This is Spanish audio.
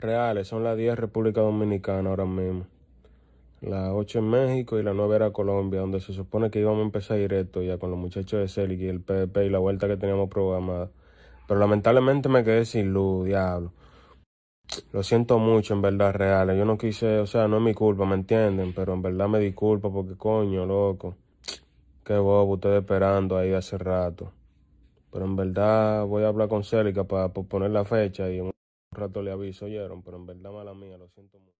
reales, son las 10 República Dominicana ahora mismo. Las 8 en México y la 9 era Colombia, donde se supone que íbamos a empezar directo ya con los muchachos de Celic y el PDP y la vuelta que teníamos programada. Pero lamentablemente me quedé sin luz, diablo. Lo siento mucho, en verdad, reales. Yo no quise, o sea, no es mi culpa, ¿me entienden? Pero en verdad me disculpo porque, coño, loco. Qué bobo, ustedes esperando ahí hace rato. Pero en verdad voy a hablar con Celica para, posponer poner la fecha y rato le aviso, oyeron, pero en verdad mala mía, lo siento mucho.